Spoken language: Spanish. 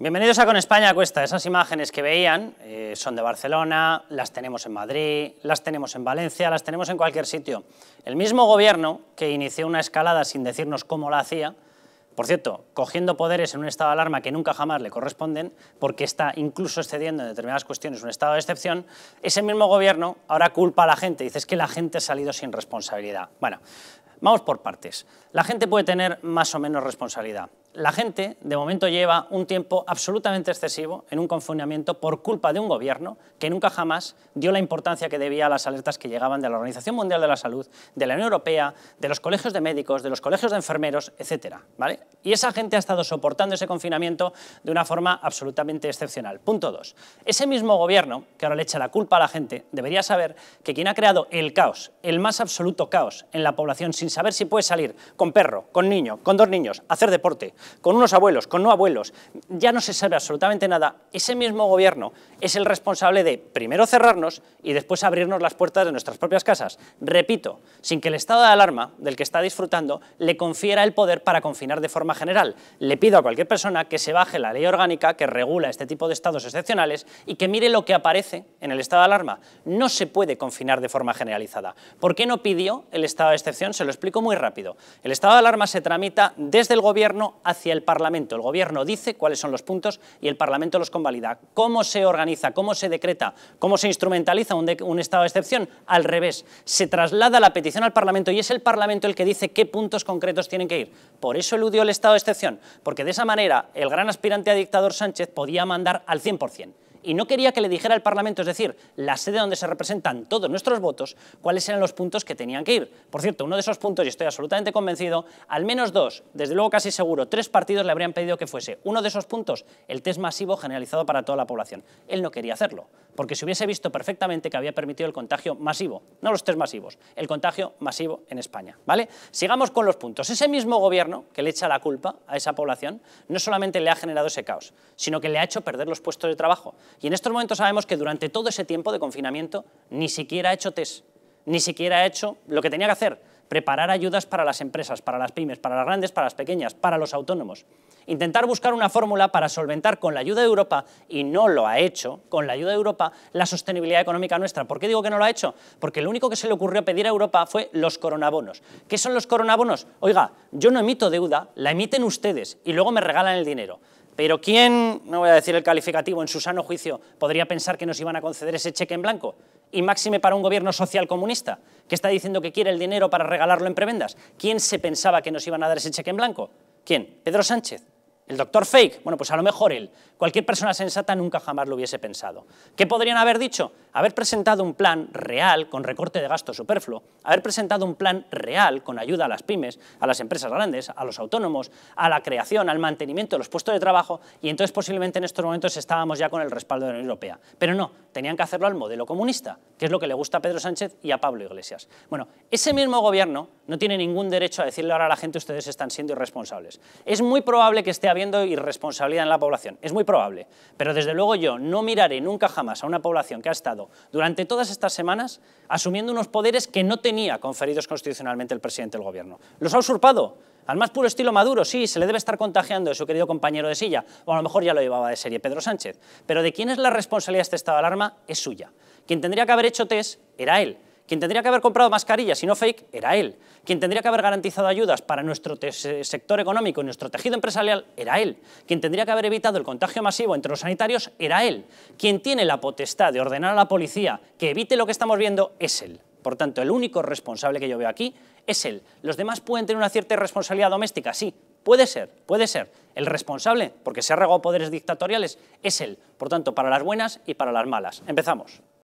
Bienvenidos a Con España Cuesta. Esas imágenes que veían eh, son de Barcelona, las tenemos en Madrid, las tenemos en Valencia, las tenemos en cualquier sitio. El mismo gobierno que inició una escalada sin decirnos cómo la hacía, por cierto, cogiendo poderes en un estado de alarma que nunca jamás le corresponden, porque está incluso excediendo en determinadas cuestiones un estado de excepción, ese mismo gobierno ahora culpa a la gente, dice que la gente ha salido sin responsabilidad. Bueno, vamos por partes. La gente puede tener más o menos responsabilidad la gente de momento lleva un tiempo absolutamente excesivo en un confinamiento por culpa de un gobierno que nunca jamás dio la importancia que debía a las alertas que llegaban de la Organización Mundial de la Salud, de la Unión Europea, de los colegios de médicos, de los colegios de enfermeros, etc. Y esa gente ha estado soportando ese confinamiento de una forma absolutamente excepcional. Punto dos. Ese mismo gobierno, que ahora le echa la culpa a la gente, debería saber que quien ha creado el caos, el más absoluto caos en la población, sin saber si puede salir con perro, con niño, con dos niños, hacer deporte, con unos abuelos, con no abuelos, ya no se sabe absolutamente nada, ese mismo gobierno es el responsable de primero cerrarnos y después abrirnos las puertas de nuestras propias casas. Repito, sin que el estado de alarma del que está disfrutando le confiera el poder para confinar de forma general. Le pido a cualquier persona que se baje la ley orgánica que regula este tipo de estados excepcionales y que mire lo que aparece en el estado de alarma. No se puede confinar de forma generalizada. ¿Por qué no pidió el estado de excepción? Se lo explico muy rápido. El estado de alarma se tramita desde el gobierno hacia el Parlamento. El Gobierno dice cuáles son los puntos y el Parlamento los convalida. ¿Cómo se organiza? ¿Cómo se decreta? ¿Cómo se instrumentaliza un, estado de excepción? Al revés, se traslada la petición al Parlamento y es el Parlamento el que dice qué puntos concretos tienen que ir. Por eso eludió el estado de excepción, porque de esa manera el gran aspirante a dictador Sánchez podía mandar al 100% y no quería que le dijera al Parlamento, es decir, la sede donde se representan todos nuestros votos, cuáles eran los puntos que tenían que ir. Por cierto, uno de esos puntos, y estoy absolutamente convencido, al menos dos, desde luego casi seguro, tres partidos le habrían pedido que fuese uno de esos puntos, el test masivo generalizado para toda la población. Él no quería hacerlo, porque se hubiese visto perfectamente que había permitido el contagio masivo, no los test masivos, el contagio masivo en España. ¿vale? Sigamos con los puntos. Ese mismo gobierno que le echa la culpa a esa población, no solamente le ha generado ese caos, sino que le ha hecho perder los puestos de trabajo. Y en estos momentos sabemos que durante todo ese tiempo de confinamiento ni siquiera ha hecho test, ni siquiera ha hecho lo que tenía que hacer, preparar ayudas para las empresas, para las pymes, para las grandes, para las pequeñas, para los autónomos. Intentar buscar una fórmula para solventar con la ayuda de Europa, y no lo ha hecho, con la ayuda de Europa, la sostenibilidad económica nuestra. ¿Por qué digo que no lo ha hecho? Porque lo único que se le ocurrió pedir a Europa fue los coronabonos. ¿Qué son los coronabonos? Oiga, yo no emito deuda, la emiten ustedes y luego me regalan el dinero. Pero ¿quién, no voy a decir el calificativo, en su sano juicio, podría pensar que nos iban a conceder ese cheque en blanco? Y máxime para un gobierno social comunista, que está diciendo que quiere el dinero para regalarlo en prebendas. ¿Quién se pensaba que nos iban a dar ese cheque en blanco? ¿Quién? ¿Pedro Sánchez? El doctor Fake, bueno, pues a lo mejor él. Cualquier persona sensata nunca jamás lo hubiese pensado. ¿Qué podrían haber dicho? Haber presentado un plan real con recorte de gasto superfluo, haber presentado un plan real con ayuda a las pymes, a las empresas grandes, a los autónomos, a la creación, al mantenimiento de los puestos de trabajo y entonces posiblemente en estos momentos estábamos ya con el respaldo de la Unión Europea. Pero no, tenían que hacerlo al modelo comunista, que es lo que le gusta a Pedro Sánchez y a Pablo Iglesias. Bueno, ese mismo gobierno no tiene ningún derecho a decirle ahora a la gente ustedes están siendo irresponsables. Es muy probable que esté habiendo irresponsabilidad en la población, es muy probable. Pero desde luego yo no miraré nunca jamás a una población que ha estado durante todas estas semanas asumiendo unos poderes que no tenía conferidos constitucionalmente el presidente del gobierno. ¿Los ha usurpado? Al más puro estilo Maduro, sí, se le debe estar contagiando de su querido compañero de silla, o a lo mejor ya lo llevaba de serie Pedro Sánchez. Pero de quién es la responsabilidad de este estado de alarma es suya. Quien tendría que haber hecho test era él quien tendría que haber comprado mascarillas y no fake era él. Quien tendría que haber garantizado ayudas para nuestro sector económico y nuestro tejido empresarial era él. Quien tendría que haber evitado el contagio masivo entre los sanitarios era él. Quien tiene la potestad de ordenar a la policía que evite lo que estamos viendo es él. Por tanto, el único responsable que yo veo aquí es él. Los demás pueden tener una cierta responsabilidad doméstica, sí, puede ser, puede ser. El responsable, porque se ha regado poderes dictatoriales, es él. Por tanto, para las buenas y para las malas. Empezamos.